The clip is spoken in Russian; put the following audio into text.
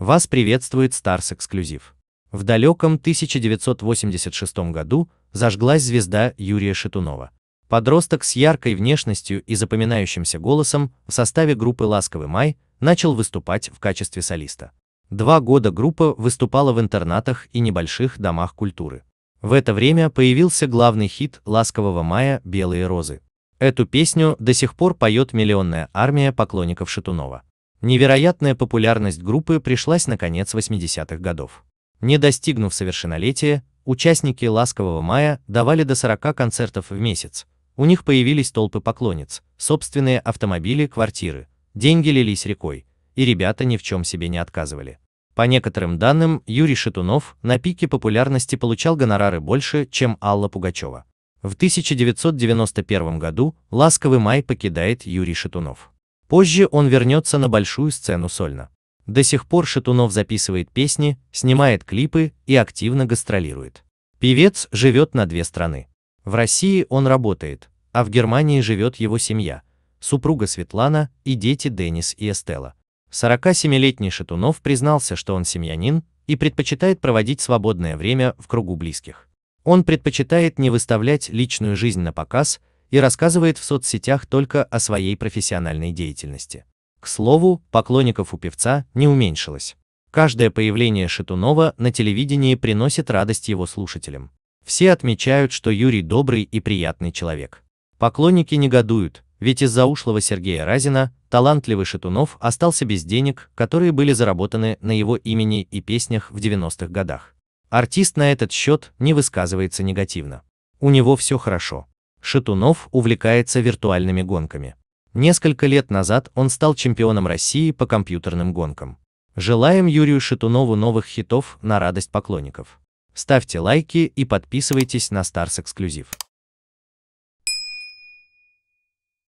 Вас приветствует Stars Эксклюзив. В далеком 1986 году зажглась звезда Юрия Шатунова. Подросток с яркой внешностью и запоминающимся голосом в составе группы «Ласковый май» начал выступать в качестве солиста. Два года группа выступала в интернатах и небольших домах культуры. В это время появился главный хит «Ласкового мая» «Белые розы». Эту песню до сих пор поет миллионная армия поклонников Шатунова. Невероятная популярность группы пришлась на конец 80-х годов. Не достигнув совершеннолетия, участники «Ласкового мая» давали до 40 концертов в месяц. У них появились толпы поклонниц, собственные автомобили, квартиры, деньги лились рекой, и ребята ни в чем себе не отказывали. По некоторым данным, Юрий Шатунов на пике популярности получал гонорары больше, чем Алла Пугачева. В 1991 году «Ласковый май» покидает Юрий Шатунов. Позже он вернется на большую сцену сольно. До сих пор Шатунов записывает песни, снимает клипы и активно гастролирует. Певец живет на две страны. В России он работает, а в Германии живет его семья, супруга Светлана и дети Денис и Эстела. 47-летний Шатунов признался, что он семьянин и предпочитает проводить свободное время в кругу близких. Он предпочитает не выставлять личную жизнь на показ, и рассказывает в соцсетях только о своей профессиональной деятельности. К слову, поклонников у певца не уменьшилось. Каждое появление Шатунова на телевидении приносит радость его слушателям. Все отмечают, что Юрий добрый и приятный человек. Поклонники негодуют, ведь из-за ушлого Сергея Разина талантливый Шатунов остался без денег, которые были заработаны на его имени и песнях в 90-х годах. Артист на этот счет не высказывается негативно. У него все хорошо. Шатунов увлекается виртуальными гонками. Несколько лет назад он стал чемпионом России по компьютерным гонкам. Желаем Юрию Шатунову новых хитов на радость поклонников. Ставьте лайки и подписывайтесь на Stars Exclusive.